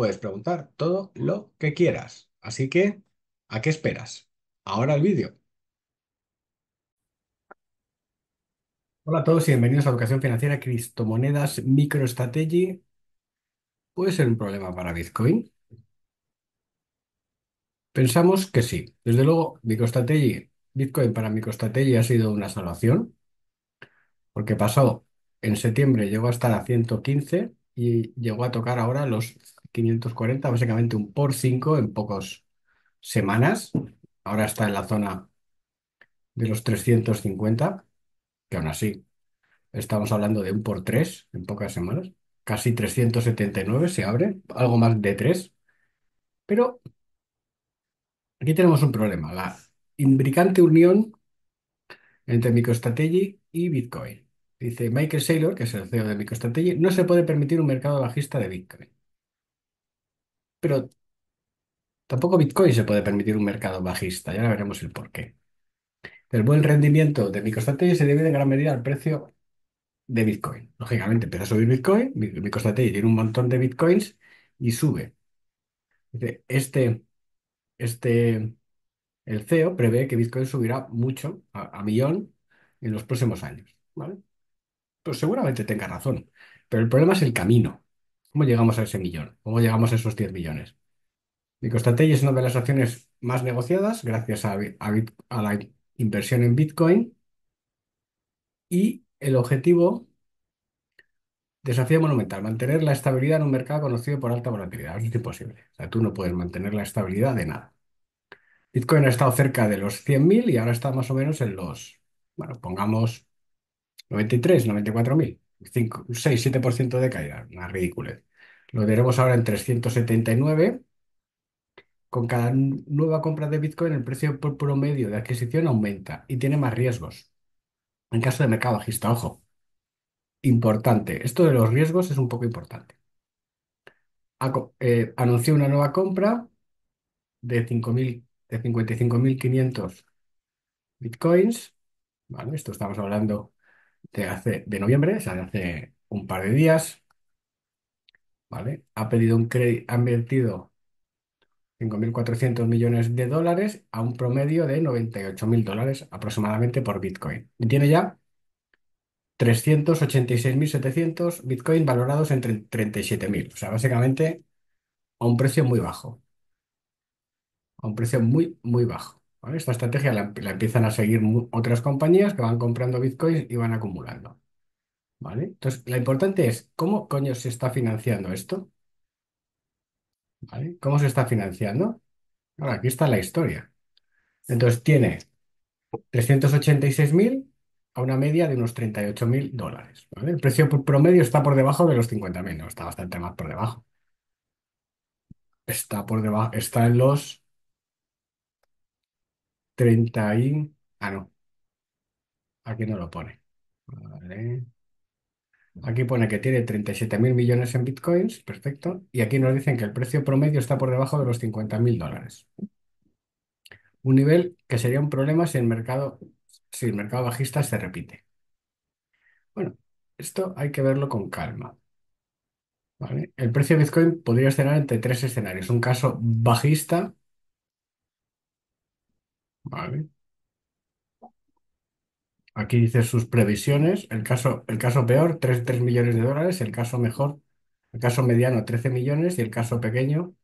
puedes preguntar todo lo que quieras. Así que, ¿a qué esperas? Ahora el vídeo. Hola a todos y bienvenidos a Educación Financiera Cristomonedas MicroStrategy. ¿Puede ser un problema para Bitcoin? Pensamos que sí. Desde luego, Bitcoin para MicroStrategy ha sido una salvación, porque pasó en septiembre, llegó hasta estar 115 y llegó a tocar ahora los 540, básicamente un por 5 en pocas semanas. Ahora está en la zona de los 350, que aún así estamos hablando de un por 3 en pocas semanas. Casi 379 se abre, algo más de 3. Pero aquí tenemos un problema, la imbricante unión entre MicroStrategy y Bitcoin. Dice Michael Saylor, que es el CEO de MicroStrategy, no se puede permitir un mercado bajista de Bitcoin pero tampoco Bitcoin se puede permitir un mercado bajista, ya veremos el porqué. El buen rendimiento de MicroStrategy se debe en gran medida al precio de Bitcoin. Lógicamente empieza a subir Bitcoin, MicroStrategy tiene un montón de Bitcoins y sube. Este, este, el CEO prevé que Bitcoin subirá mucho, a, a millón, en los próximos años. ¿vale? Pues seguramente tenga razón, pero el problema es el camino. ¿Cómo llegamos a ese millón? ¿Cómo llegamos a esos 10 millones? y es una de las acciones más negociadas gracias a, la inversión en Bitcoin y el objetivo desafío monumental, mantener la estabilidad en un mercado conocido por alta volatilidad. es imposible. O sea, tú no puedes mantener la estabilidad de nada. Bitcoin ha estado cerca de los 100.000 y ahora está más o menos en los, bueno, pongamos 93, 94.000. 6, 7% de caída, una ridícula. Lo veremos ahora en 379. Con cada nueva compra de Bitcoin, el precio por promedio de adquisición aumenta y tiene más riesgos. En caso de mercado bajista, ojo, importante. Esto de los riesgos es un poco importante. Eh, anunció una nueva compra de de 55.500 Bitcoins. Vale, esto estamos hablando de hace, de noviembre, o sea, de hace un par de días, ¿vale? Ha pedido un crédito, ha invertido 5.400 millones de dólares a un promedio de 98.000 dólares aproximadamente por Bitcoin. Y tiene ya 386.700 Bitcoin valorados entre 37.000. O sea, básicamente a un precio muy bajo. A un precio muy, muy bajo. Esta estrategia la, empiezan a seguir otras compañías que van comprando bitcoins y van acumulando. ¿Vale? Entonces, la importante es cómo coño se está financiando esto. ¿Vale? ¿Cómo se está financiando? Ahora, aquí está la historia. Entonces, tiene 386.000 a una media de unos 38.000 dólares. El precio promedio está por debajo de los 50.000, no, está bastante más por debajo. Está por debajo, está en los 30 Ah, no, aquí no lo pone. Aquí pone que tiene 37.000 millones en bitcoins, perfecto. Y aquí nos dicen que el precio promedio está por debajo de los 50.000 dólares. Un nivel que sería un problema si el mercado, si el mercado bajista se repite. Bueno, esto hay que verlo con calma. El precio de Bitcoin podría escenar entre tres escenarios. Un caso bajista, Vale. Aquí dice sus previsiones. El caso, el caso peor, 3, millones de dólares. El caso mejor, el caso mediano, 13 millones. Y el caso pequeño,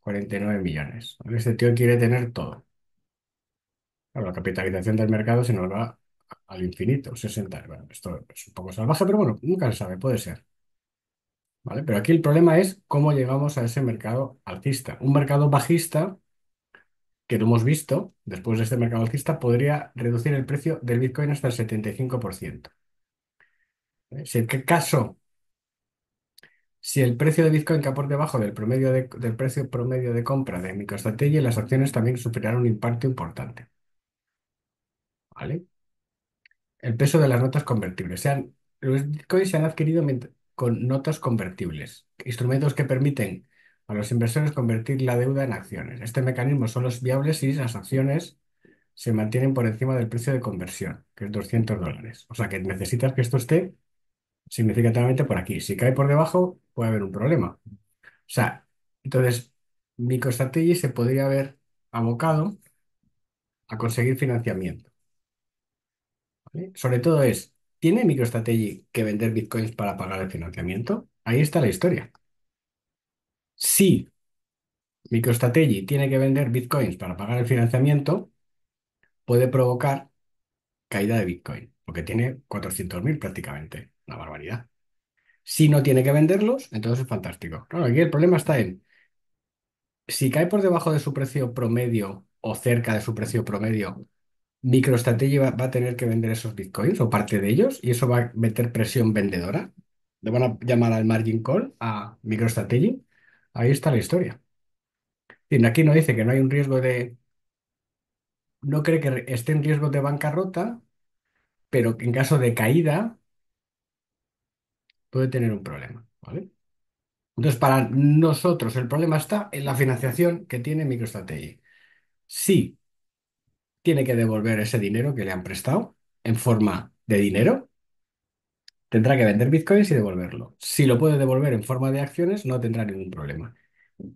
49 millones. Este tío quiere tener todo. la capitalización del mercado se nos va al infinito, 60. esto es un poco salvaje, pero bueno, nunca se sabe, puede ser. ¿Vale? Pero aquí el problema es cómo llegamos a ese mercado alcista. Un mercado bajista que lo hemos visto, después de este mercado alcista, podría reducir el precio del Bitcoin hasta el 75%. Si en qué caso, si el precio de Bitcoin cae por debajo del, promedio del precio promedio de compra de MicroStrategy, las acciones también superarán un impacto importante. ¿Vale? El peso de las notas convertibles. sean los Bitcoins se han adquirido con notas convertibles, instrumentos que permiten los inversores convertir la deuda en acciones. Este mecanismo solo es viable si las acciones se mantienen por encima del precio de conversión, que es 200 dólares. O sea que necesitas que esto esté significativamente por aquí. Si cae por debajo, puede haber un problema. O sea, entonces, MicroStrategy se podría haber abocado a conseguir financiamiento. Sobre todo es, ¿tiene MicroStrategy que vender bitcoins para pagar el financiamiento? Ahí está la historia. Si MicroStrategy tiene que vender bitcoins para pagar el financiamiento, puede provocar caída de bitcoin, porque tiene 400.000 prácticamente, una barbaridad. Si no tiene que venderlos, entonces es fantástico. Claro, aquí el problema está en si cae por debajo de su precio promedio o cerca de su precio promedio, MicroStrategy va, va, a tener que vender esos bitcoins o parte de ellos y eso va a meter presión vendedora. Le van a llamar al margin call a MicroStrategy Ahí está la historia. aquí no dice que no hay un riesgo de, no cree que esté en riesgo de bancarrota, pero que en caso de caída puede tener un problema, ¿vale? Entonces, para nosotros el problema está en la financiación que tiene MicroStrategy. Sí, tiene que devolver ese dinero que le han prestado en forma de dinero, Tendrá que vender bitcoins y devolverlo. Si lo puede devolver en forma de acciones, no tendrá ningún problema.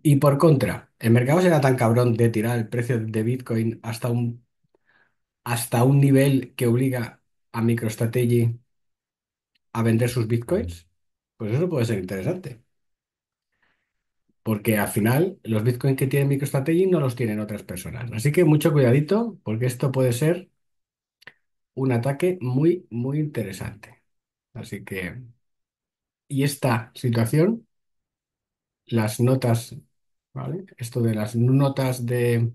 Y por contra, el mercado será tan cabrón de tirar el precio de Bitcoin hasta un, hasta un nivel que obliga a MicroStrategy a vender sus bitcoins. Pues eso puede ser interesante. Porque al final, los bitcoins que tiene MicroStrategy no los tienen otras personas. Así que mucho cuidadito, porque esto puede ser un ataque muy, muy interesante. Así que, y esta situación, las notas, ¿vale? Esto de las notas de,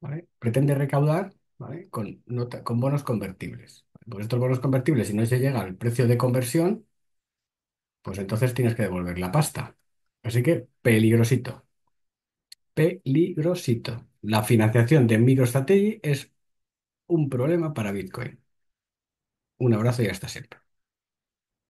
¿vale? Pretende recaudar, ¿vale? Con, con bonos convertibles. Pues estos bonos convertibles, si no se llega al precio de conversión, pues entonces tienes que devolver la pasta. Así que peligrosito. Peligrosito. La financiación de MicroStrategy es un problema para Bitcoin. Un abrazo y hasta siempre.